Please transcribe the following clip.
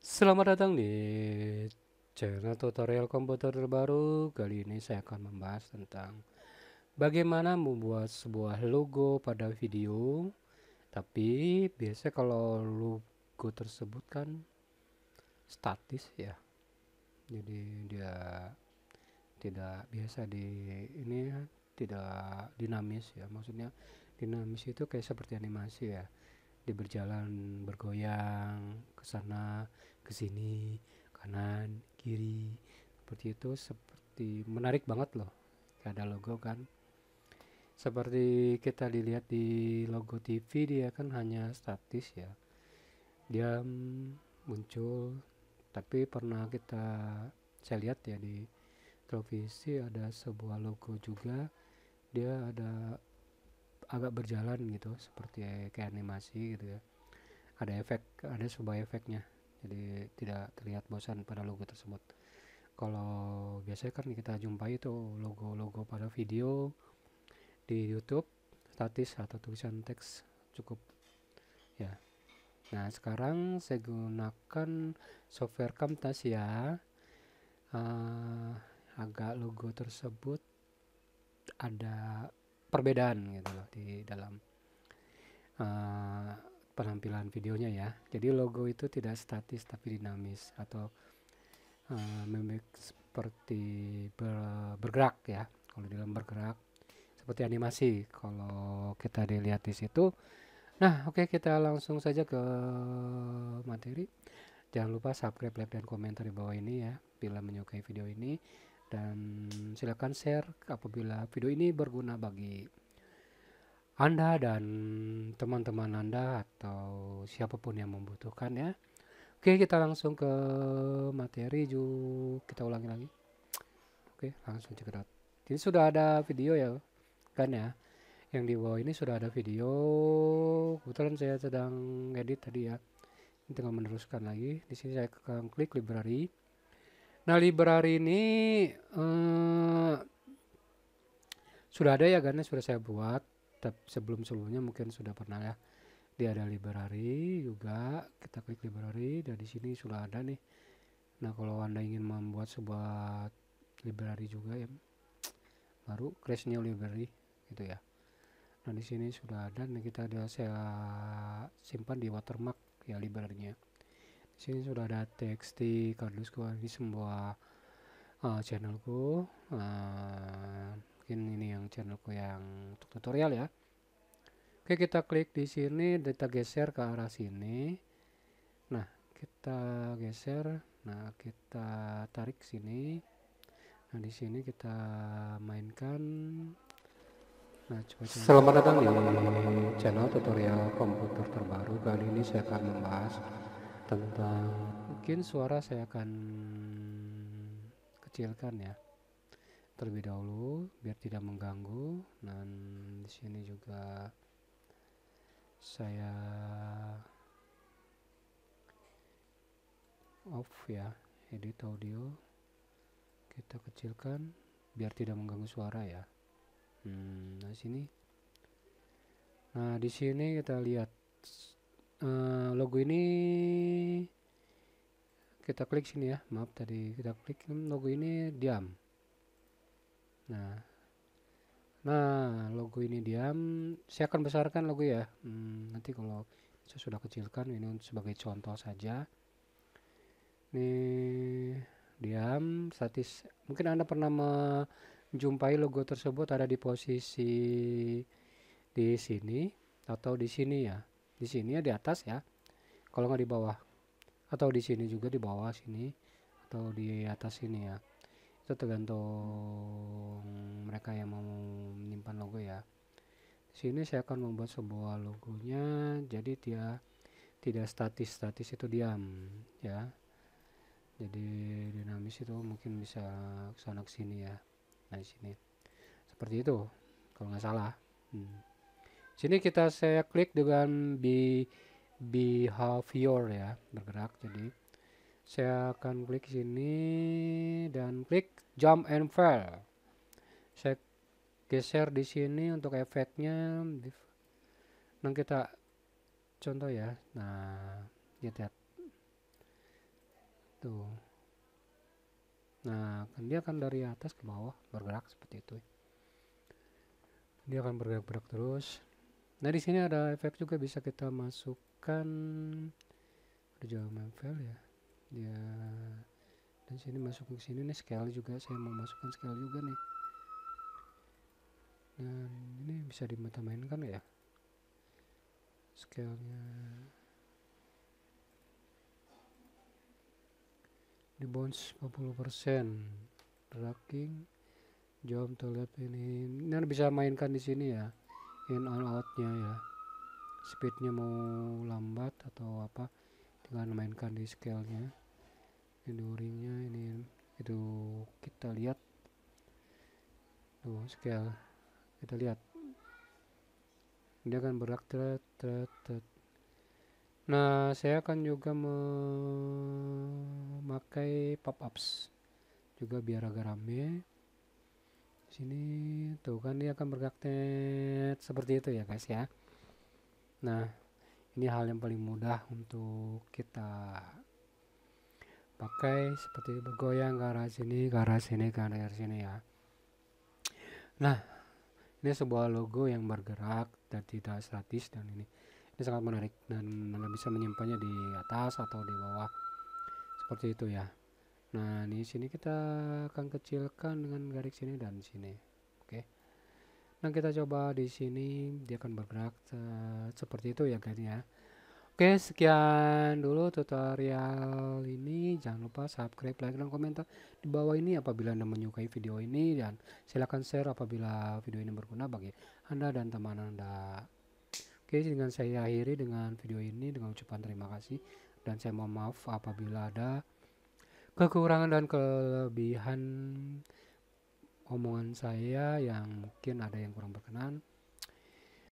Selamat datang di channel tutorial komputer terbaru Kali ini saya akan membahas tentang Bagaimana membuat sebuah logo pada video Tapi biasa kalau logo tersebut kan Statis ya Jadi dia tidak biasa di ini ya, tidak dinamis ya maksudnya dinamis itu kayak seperti animasi ya dia berjalan bergoyang ke sana ke sini kanan kiri seperti itu seperti menarik banget loh ada logo kan seperti kita dilihat di logo TV dia kan hanya statis ya dia muncul tapi pernah kita saya lihat ya di televisi ada sebuah logo juga dia ada agak berjalan gitu seperti kayak animasi gitu ya ada efek ada sebuah efeknya jadi tidak terlihat bosan pada logo tersebut kalau biasanya kan kita jumpai itu logo-logo pada video di YouTube statis atau tulisan teks cukup ya nah sekarang saya gunakan software Camtasia ya. uh, eh, agak logo tersebut ada perbedaan gitu loh di dalam uh, penampilan videonya ya. Jadi logo itu tidak statis tapi dinamis atau uh, eh, mimik seperti ber, bergerak ya. Kalau di dalam bergerak seperti animasi. Kalau kita dilihat di situ Nah, oke okay, kita langsung saja ke materi. Jangan lupa subscribe, like, dan komentar di bawah ini ya. Bila menyukai video ini, dan silakan share apabila video ini berguna bagi Anda dan teman-teman Anda atau siapapun yang membutuhkan ya. Oke, kita langsung ke materi ju kita ulangi lagi. Oke, langsung cekidot. Ini sudah ada video ya, kan ya. Yang di bawah ini sudah ada video. Kebetulan saya sedang edit tadi ya. Ini tinggal meneruskan lagi. Di sini saya akan klik library. Nah library ini uh, sudah ada ya karena sudah saya buat sebelum sebelumnya mungkin sudah pernah ya. Dia ada library juga kita klik library dan di sini sudah ada nih. Nah kalau anda ingin membuat sebuah library juga ya baru crash new library gitu ya. Nah di sini sudah ada nih kita ada saya simpan di watermark ya library-nya sini sudah ada teks di kardusku di semua uh, eh, channelku uh, mungkin ini yang channelku yang untuk tutorial ya oke kita klik di sini kita geser ke arah sini nah kita geser nah kita tarik sini nah di sini kita mainkan Nah, coba Selamat datang di channel tutorial komputer terbaru. Kali ini saya akan membahas tentang mungkin suara saya akan kecilkan ya terlebih dahulu biar tidak mengganggu dan di sini juga saya off ya edit audio kita kecilkan biar tidak mengganggu suara ya hmm, nah sini nah di sini kita lihat uh, logo ini kita klik sini ya maaf tadi kita klik logo ini diam nah nah logo ini diam saya akan besarkan logo ya hmm, nanti kalau saya sudah kecilkan ini sebagai contoh saja nih diam statis mungkin anda pernah menjumpai logo tersebut ada di posisi di sini atau di sini ya di sini ya di atas ya kalau nggak di bawah atau di sini juga di bawah sini atau di atas sini ya itu tergantung mereka yang mau menyimpan logo ya di sini saya akan membuat sebuah logonya jadi dia tidak statis statis itu diam ya jadi dinamis itu mungkin bisa kesana sini ya nah sini seperti itu kalau nggak salah hmm. Sini kita saya klik dengan be, behavior ya, bergerak. Jadi saya akan klik sini dan klik jump and fall Saya geser di sini untuk efeknya. Nah kita contoh ya. Nah, lihat-lihat. Tuh. Nah, kan dia akan dari atas ke bawah bergerak seperti itu. Dia akan bergerak-gerak terus. Nah di sini ada efek juga bisa kita masukkan jauh file ya. Ya dan sini masuk ke sini nih scale juga saya mau masukkan scale juga nih. Dan ini bisa dimata-mainkan ya. Scale-nya di bounce 40% tracking jom to left ini ini bisa mainkan di sini ya in on outnya ya speednya mau lambat atau apa tinggal mainkan di scale-nya enduringnya ini itu kita lihat tuh scale kita lihat dia akan berak tret, tret, tret. nah saya akan juga memakai pop ups juga biar agak rame sini tuh kan dia akan tet seperti itu ya guys ya nah ini hal yang paling mudah untuk kita pakai seperti bergoyang ke arah sini ke arah sini ke arah sini ya nah ini sebuah logo yang bergerak dan tidak statis dan ini ini sangat menarik dan bisa menyimpannya di atas atau di bawah seperti itu ya Nah, di sini kita akan kecilkan dengan garis sini dan sini. Oke. Okay. Nah, kita coba di sini dia akan bergerak uh, seperti itu ya guys ya. Oke, okay, sekian dulu tutorial ini. Jangan lupa subscribe, like dan komentar di bawah ini apabila Anda menyukai video ini dan silakan share apabila video ini berguna bagi Anda dan teman Anda. Oke, okay, dengan saya akhiri dengan video ini dengan ucapan terima kasih dan saya mohon maaf apabila ada kekurangan dan kelebihan omongan saya yang mungkin ada yang kurang berkenan